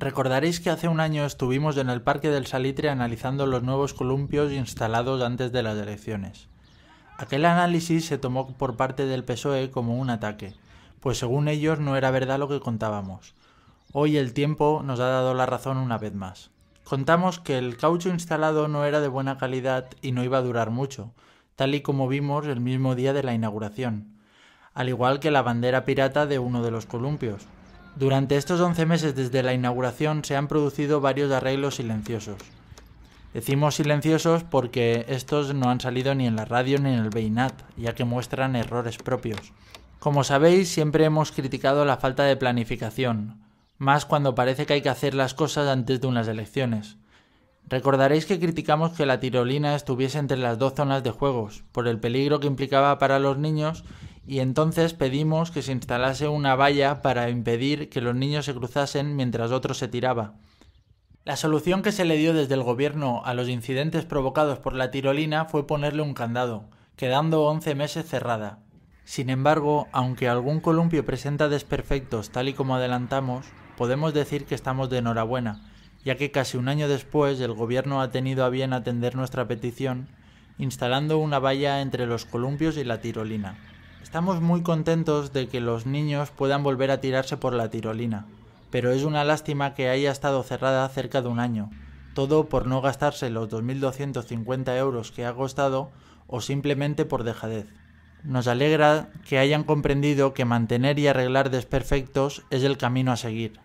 Recordaréis que hace un año estuvimos en el Parque del Salitre analizando los nuevos columpios instalados antes de las elecciones. Aquel análisis se tomó por parte del PSOE como un ataque, pues según ellos no era verdad lo que contábamos. Hoy el tiempo nos ha dado la razón una vez más. Contamos que el caucho instalado no era de buena calidad y no iba a durar mucho, tal y como vimos el mismo día de la inauguración, al igual que la bandera pirata de uno de los columpios, durante estos 11 meses desde la inauguración se han producido varios arreglos silenciosos. Decimos silenciosos porque estos no han salido ni en la radio ni en el Beinat, ya que muestran errores propios. Como sabéis, siempre hemos criticado la falta de planificación, más cuando parece que hay que hacer las cosas antes de unas elecciones. Recordaréis que criticamos que la tirolina estuviese entre las dos zonas de juegos, por el peligro que implicaba para los niños y entonces pedimos que se instalase una valla para impedir que los niños se cruzasen mientras otro se tiraba. La solución que se le dio desde el gobierno a los incidentes provocados por la tirolina fue ponerle un candado, quedando 11 meses cerrada. Sin embargo, aunque algún columpio presenta desperfectos tal y como adelantamos, podemos decir que estamos de enhorabuena, ya que casi un año después el gobierno ha tenido a bien atender nuestra petición, instalando una valla entre los columpios y la tirolina. Estamos muy contentos de que los niños puedan volver a tirarse por la tirolina, pero es una lástima que haya estado cerrada cerca de un año, todo por no gastarse los 2.250 euros que ha costado o simplemente por dejadez. Nos alegra que hayan comprendido que mantener y arreglar desperfectos es el camino a seguir.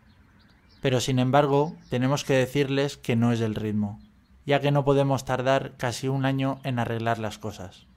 Pero sin embargo, tenemos que decirles que no es el ritmo, ya que no podemos tardar casi un año en arreglar las cosas.